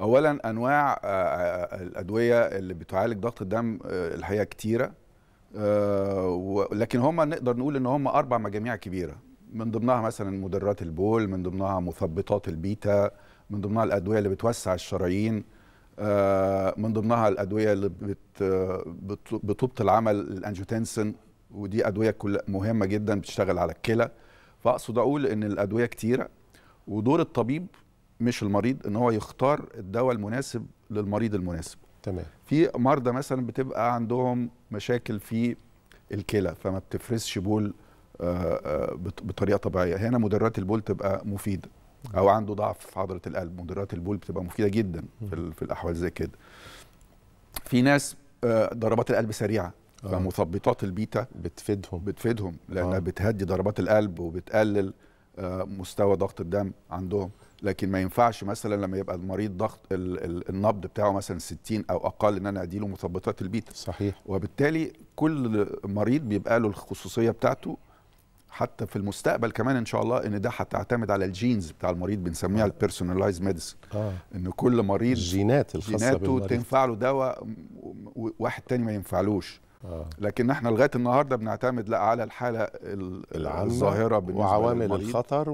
اولا انواع آه، آه، آه، الادويه اللي بتعالج ضغط الدم الحقيقه كتيره لكن هم نقدر نقول ان هم اربع مجاميع كبيره من ضمنها مثلا مدرات البول من ضمنها مثبطات البيتا من ضمنها الادويه اللي بتوسع الشرايين من ضمنها الادويه اللي بتبطئ العمل الانجوتنسن ودي ادويه كل مهمه جدا بتشتغل على الكلى فاقصد اقول ان الادويه كتيره ودور الطبيب مش المريض ان هو يختار الدواء المناسب للمريض المناسب تمام في مرضى مثلا بتبقى عندهم مشاكل في الكلى فما بتفرزش بول آه، آه، بطريقه طبيعيه هنا مدرات البول تبقى مفيده او عنده ضعف في عضله القلب مدرات البول بتبقى مفيده جدا في الاحوال زي كده في ناس آه، ضربات القلب سريعه فمثبطات البيتا بتفيدهم بتفيدهم لانها بتهدي ضربات القلب وبتقلل مستوى ضغط الدم عندهم لكن ما ينفعش مثلا لما يبقى المريض ضغط النبض بتاعه مثلا 60 او اقل ان انا اديله مثبطات البيتا صحيح وبالتالي كل مريض بيبقى له الخصوصيه بتاعته حتى في المستقبل كمان ان شاء الله ان ده هتعتمد على الجينز بتاع المريض بنسميها البيرسوناليزد آه. ميديسن آه. ان كل مريض الجينات الخاصه جيناته بالمريض. تنفع له دواء واحد تاني ما ينفعلوش آه. لكن احنا لغايه النهارده بنعتمد لا على الحاله الظاهره بالنسبه وعوامل للمريض. الخطر